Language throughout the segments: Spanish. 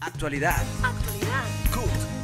Actualidad. Actualidad. Good.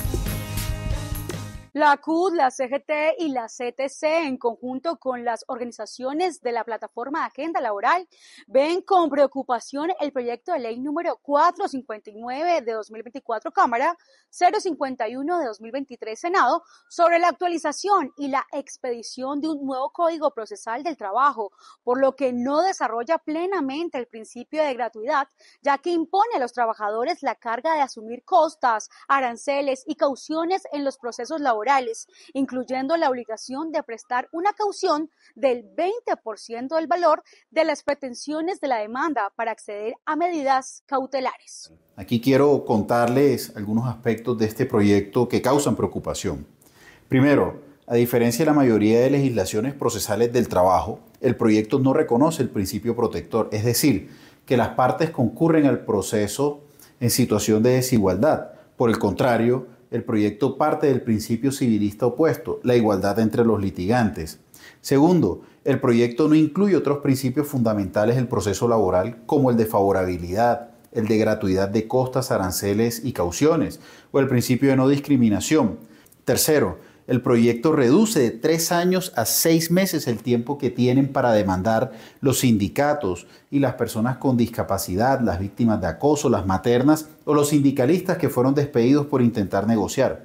La CUD, la CGT y la CTC, en conjunto con las organizaciones de la plataforma de Agenda Laboral, ven con preocupación el proyecto de ley número 459 de 2024 Cámara, 051 de 2023 Senado, sobre la actualización y la expedición de un nuevo Código Procesal del Trabajo, por lo que no desarrolla plenamente el principio de gratuidad, ya que impone a los trabajadores la carga de asumir costas, aranceles y cauciones en los procesos laborales incluyendo la obligación de prestar una caución del 20% del valor de las pretensiones de la demanda para acceder a medidas cautelares. Aquí quiero contarles algunos aspectos de este proyecto que causan preocupación. Primero, a diferencia de la mayoría de legislaciones procesales del trabajo, el proyecto no reconoce el principio protector, es decir, que las partes concurren al proceso en situación de desigualdad. Por el contrario, el proyecto parte del principio civilista opuesto, la igualdad entre los litigantes. Segundo, el proyecto no incluye otros principios fundamentales del proceso laboral como el de favorabilidad, el de gratuidad de costas, aranceles y cauciones, o el principio de no discriminación. Tercero, el proyecto reduce de tres años a seis meses el tiempo que tienen para demandar los sindicatos y las personas con discapacidad, las víctimas de acoso, las maternas o los sindicalistas que fueron despedidos por intentar negociar.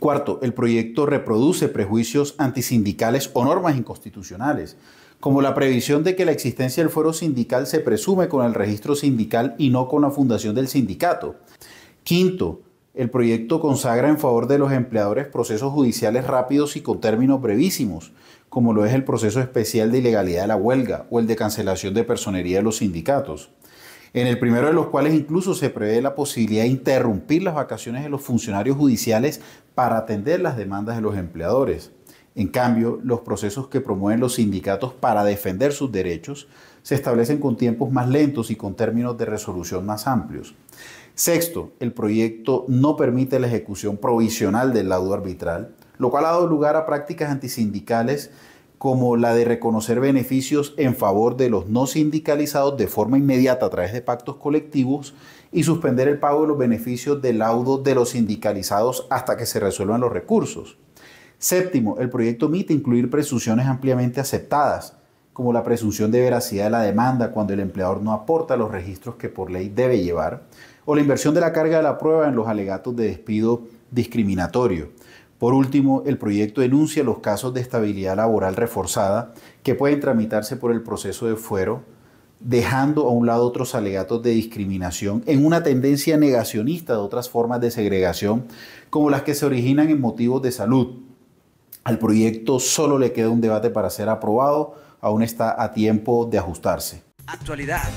Cuarto, el proyecto reproduce prejuicios antisindicales o normas inconstitucionales, como la previsión de que la existencia del fuero sindical se presume con el registro sindical y no con la fundación del sindicato. Quinto, el proyecto consagra en favor de los empleadores procesos judiciales rápidos y con términos brevísimos, como lo es el proceso especial de ilegalidad de la huelga o el de cancelación de personería de los sindicatos, en el primero de los cuales incluso se prevé la posibilidad de interrumpir las vacaciones de los funcionarios judiciales para atender las demandas de los empleadores. En cambio, los procesos que promueven los sindicatos para defender sus derechos se establecen con tiempos más lentos y con términos de resolución más amplios. Sexto, el proyecto no permite la ejecución provisional del laudo arbitral, lo cual ha dado lugar a prácticas antisindicales como la de reconocer beneficios en favor de los no sindicalizados de forma inmediata a través de pactos colectivos y suspender el pago de los beneficios del laudo de los sindicalizados hasta que se resuelvan los recursos. Séptimo, el proyecto omite incluir presunciones ampliamente aceptadas, como la presunción de veracidad de la demanda cuando el empleador no aporta los registros que por ley debe llevar, o la inversión de la carga de la prueba en los alegatos de despido discriminatorio. Por último, el proyecto denuncia los casos de estabilidad laboral reforzada que pueden tramitarse por el proceso de fuero, dejando a un lado otros alegatos de discriminación en una tendencia negacionista de otras formas de segregación, como las que se originan en motivos de salud, al proyecto solo le queda un debate para ser aprobado, aún está a tiempo de ajustarse. Actualidad.